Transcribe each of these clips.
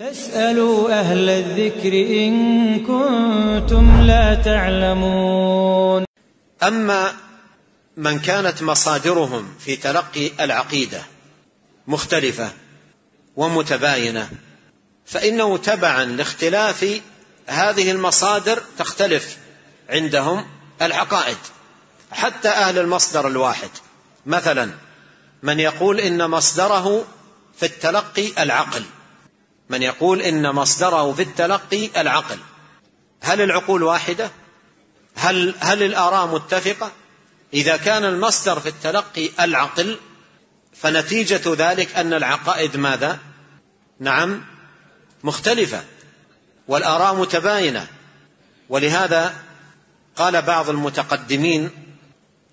فاسألوا أهل الذكر إن كنتم لا تعلمون أما من كانت مصادرهم في تلقي العقيدة مختلفة ومتباينة فإنه تبعا لاختلاف هذه المصادر تختلف عندهم العقائد حتى أهل المصدر الواحد مثلا من يقول إن مصدره في التلقي العقل من يقول إن مصدره في التلقي العقل هل العقول واحدة؟ هل هل الآراء متفقة؟ إذا كان المصدر في التلقي العقل فنتيجة ذلك أن العقائد ماذا؟ نعم مختلفة والآراء متباينة ولهذا قال بعض المتقدمين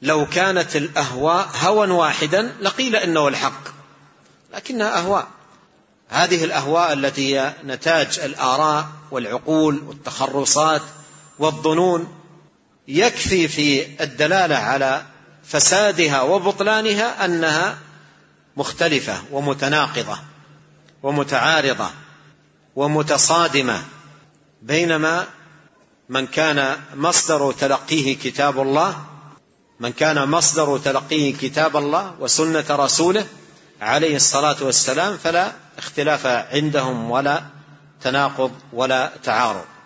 لو كانت الأهواء هوى واحدا لقيل إنه الحق لكنها أهواء هذه الأهواء التي هي نتاج الآراء والعقول والتخرصات والظنون يكفي في الدلالة على فسادها وبطلانها أنها مختلفة ومتناقضة ومتعارضة ومتصادمة بينما من كان مصدر تلقيه كتاب الله من كان مصدر تلقيه كتاب الله وسنة رسوله عليه الصلاة والسلام فلا اختلاف عندهم ولا تناقض ولا تعارض